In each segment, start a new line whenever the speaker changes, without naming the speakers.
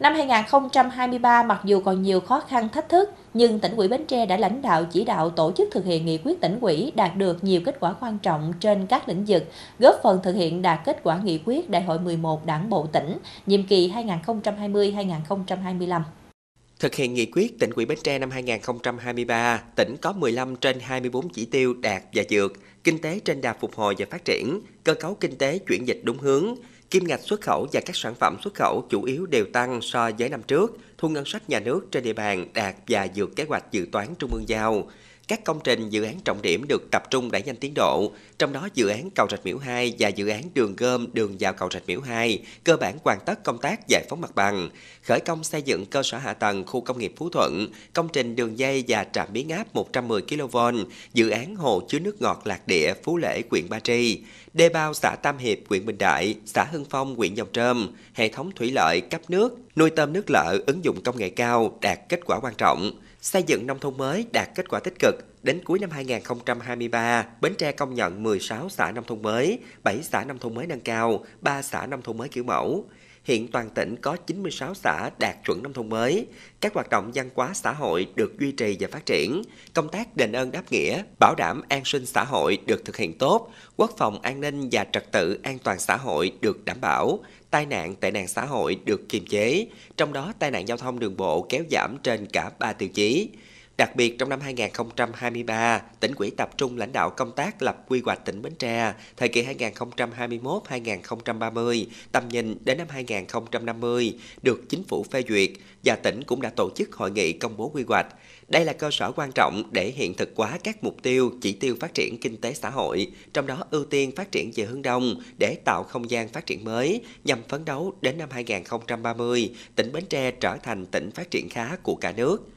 Năm 2023, mặc dù còn nhiều khó khăn thách thức, nhưng tỉnh ủy Bến Tre đã lãnh đạo chỉ đạo tổ chức thực hiện nghị quyết tỉnh ủy đạt được nhiều kết quả quan trọng trên các lĩnh vực, góp phần thực hiện đạt kết quả nghị quyết Đại hội 11 Đảng bộ tỉnh nhiệm kỳ 2020-2025.
Thực hiện nghị quyết tỉnh ủy Bến Tre năm 2023, tỉnh có 15 trên 24 chỉ tiêu đạt và vượt. kinh tế trên đà phục hồi và phát triển, cơ cấu kinh tế chuyển dịch đúng hướng, Kim ngạch xuất khẩu và các sản phẩm xuất khẩu chủ yếu đều tăng so với năm trước, thu ngân sách nhà nước trên địa bàn đạt và vượt kế hoạch dự toán trung ương giao các công trình dự án trọng điểm được tập trung đẩy nhanh tiến độ, trong đó dự án cầu Rạch Miễu 2 và dự án đường gom đường vào cầu Rạch Miễu 2 cơ bản hoàn tất công tác giải phóng mặt bằng, khởi công xây dựng cơ sở hạ tầng khu công nghiệp Phú Thuận, công trình đường dây và trạm biến áp 110 kV, dự án hồ chứa nước ngọt Lạc Địa, Phú Lễ, huyện Ba Tri, đê bao xã Tam Hiệp, huyện Bình Đại, xã Hưng Phong, huyện Dòng Trơm, hệ thống thủy lợi cấp nước, nuôi tôm nước lợ ứng dụng công nghệ cao đạt kết quả quan trọng. Xây dựng nông thôn mới đạt kết quả tích cực. Đến cuối năm 2023, Bến Tre công nhận 16 xã nông thôn mới, 7 xã nông thôn mới nâng cao, 3 xã nông thôn mới kiểu mẫu. Hiện toàn tỉnh có 96 xã đạt chuẩn nông thôn mới. Các hoạt động văn hóa xã hội được duy trì và phát triển. Công tác đền ơn đáp nghĩa, bảo đảm an sinh xã hội được thực hiện tốt. Quốc phòng an ninh và trật tự an toàn xã hội được đảm bảo. Tai nạn, tệ nạn xã hội được kiềm chế. Trong đó, tai nạn giao thông đường bộ kéo giảm trên cả 3 tiêu chí. Đặc biệt trong năm 2023, tỉnh quỹ tập trung lãnh đạo công tác lập quy hoạch tỉnh Bến Tre thời kỳ 2021-2030, tầm nhìn đến năm 2050 được chính phủ phê duyệt và tỉnh cũng đã tổ chức hội nghị công bố quy hoạch. Đây là cơ sở quan trọng để hiện thực hóa các mục tiêu, chỉ tiêu phát triển kinh tế xã hội, trong đó ưu tiên phát triển về hướng đông để tạo không gian phát triển mới nhằm phấn đấu đến năm 2030, tỉnh Bến Tre trở thành tỉnh phát triển khá của cả nước.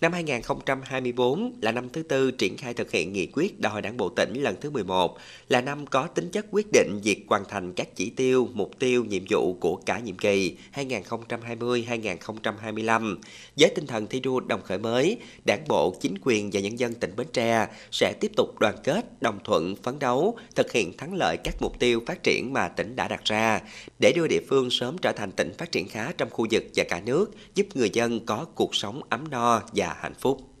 Năm 2024 là năm thứ tư triển khai thực hiện nghị quyết đại hội đảng bộ tỉnh lần thứ 11, là năm có tính chất quyết định việc hoàn thành các chỉ tiêu, mục tiêu, nhiệm vụ của cả nhiệm kỳ 2020-2025. Với tinh thần thi đua đồng khởi mới, đảng bộ, chính quyền và nhân dân tỉnh Bến Tre sẽ tiếp tục đoàn kết, đồng thuận, phấn đấu, thực hiện thắng lợi các mục tiêu phát triển mà tỉnh đã đặt ra, để đưa địa phương sớm trở thành tỉnh phát triển khá trong khu vực và cả nước, giúp người dân có cuộc sống ấm no và và hạnh phúc